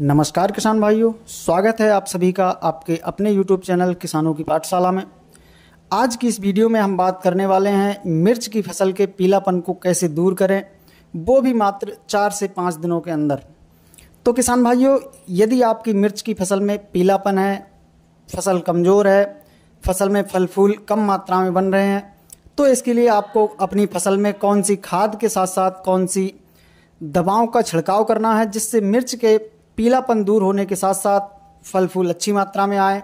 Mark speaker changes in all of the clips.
Speaker 1: नमस्कार किसान भाइयों स्वागत है आप सभी का आपके अपने YouTube चैनल किसानों की पाठशाला में आज की इस वीडियो में हम बात करने वाले हैं मिर्च की फसल के पीलापन को कैसे दूर करें वो भी मात्र चार से पाँच दिनों के अंदर तो किसान भाइयों यदि आपकी मिर्च की फसल में पीलापन है फसल कमज़ोर है फसल में फल फूल कम मात्रा में बन रहे हैं तो इसके लिए आपको अपनी फसल में कौन सी खाद के साथ साथ कौन सी दवाओं का छिड़काव करना है जिससे मिर्च के पीलापन दूर होने के साथ साथ फल फूल अच्छी मात्रा में आए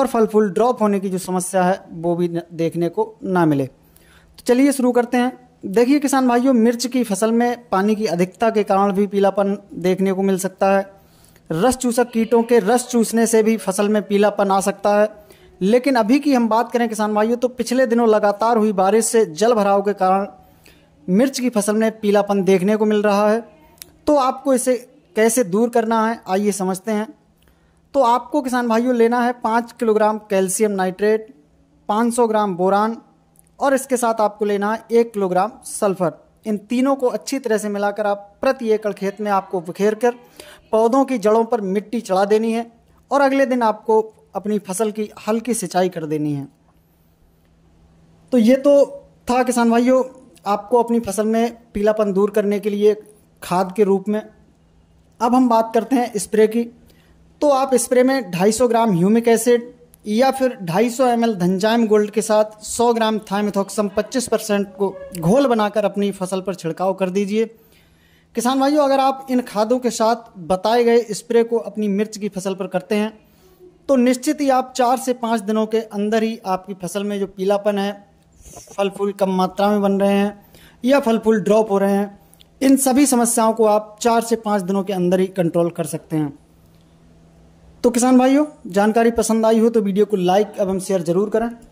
Speaker 1: और फल फूल ड्रॉप होने की जो समस्या है वो भी देखने को ना मिले तो चलिए शुरू करते हैं देखिए किसान भाइयों मिर्च की फसल में पानी की अधिकता के कारण भी पीलापन देखने को मिल सकता है रस चूसक कीटों के रस चूसने से भी फसल में पीलापन आ सकता है लेकिन अभी की हम बात करें किसान भाइयों तो पिछले दिनों लगातार हुई बारिश से जल भराव के कारण मिर्च की फसल में पीलापन देखने को मिल रहा है तो आपको इसे कैसे दूर करना है आइए समझते हैं तो आपको किसान भाइयों लेना है पाँच kilogram calcium nitrate 500 gram boron और इसके साथ आपको लेना है एक किलोग्राम सल्फर इन तीनों को अच्छी तरह से मिलाकर आप प्रति एकड़ खेत में आपको बिखेर कर पौधों की जड़ों पर मिट्टी चढ़ा देनी है और अगले दिन आपको अपनी फसल की हल्की सिंचाई कर देनी है तो ये तो था किसान भाइयों आपको अपनी फसल में पीलापन दूर करने के लिए खाद के रूप में अब हम बात करते हैं स्प्रे की तो आप स्प्रे में 250 ग्राम ह्यूमिक एसिड या फिर 250 सौ एम धनजाइम गोल्ड के साथ 100 ग्राम थायमेथोक्सम 25 परसेंट को घोल बनाकर अपनी फसल पर छिड़काव कर दीजिए किसान भाइयों अगर आप इन खादों के साथ बताए गए स्प्रे को अपनी मिर्च की फसल पर करते हैं तो निश्चित ही आप चार से पाँच दिनों के अंदर ही आपकी फसल में जो पीलापन है फल फूल कम मात्रा में बन रहे हैं या फल फूल ड्रॉप हो रहे हैं इन सभी समस्याओं को आप चार से पाँच दिनों के अंदर ही कंट्रोल कर सकते हैं तो किसान भाइयों जानकारी पसंद आई हो तो वीडियो को लाइक एवं शेयर जरूर करें